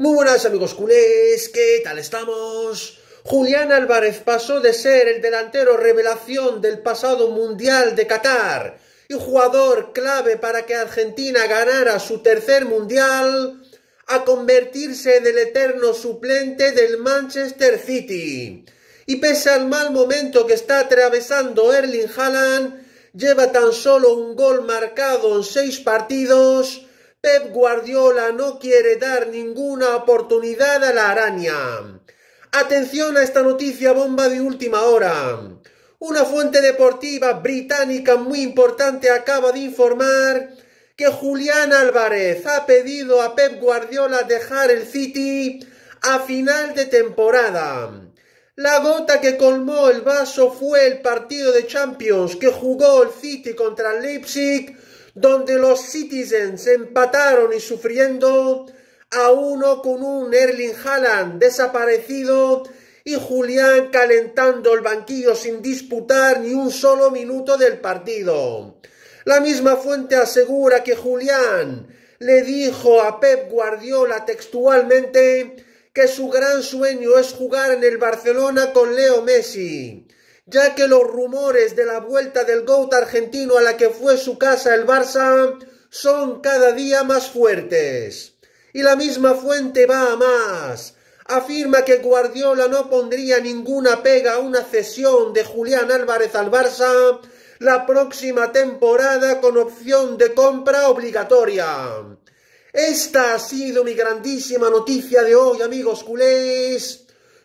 Muy buenas amigos culés, ¿qué tal estamos? Julián Álvarez pasó de ser el delantero revelación del pasado Mundial de Qatar y jugador clave para que Argentina ganara su tercer Mundial a convertirse en el eterno suplente del Manchester City. Y pese al mal momento que está atravesando Erling Haaland, lleva tan solo un gol marcado en seis partidos Pep Guardiola no quiere dar ninguna oportunidad a la araña. Atención a esta noticia bomba de última hora. Una fuente deportiva británica muy importante acaba de informar que Julián Álvarez ha pedido a Pep Guardiola dejar el City a final de temporada. La gota que colmó el vaso fue el partido de Champions que jugó el City contra el Leipzig donde los Citizens empataron y sufriendo a uno con un Erling Haaland desaparecido y Julián calentando el banquillo sin disputar ni un solo minuto del partido. La misma fuente asegura que Julián le dijo a Pep Guardiola textualmente que su gran sueño es jugar en el Barcelona con Leo Messi ya que los rumores de la vuelta del Goat argentino a la que fue su casa el Barça son cada día más fuertes. Y la misma fuente va a más. Afirma que Guardiola no pondría ninguna pega a una cesión de Julián Álvarez al Barça la próxima temporada con opción de compra obligatoria. Esta ha sido mi grandísima noticia de hoy, amigos culés.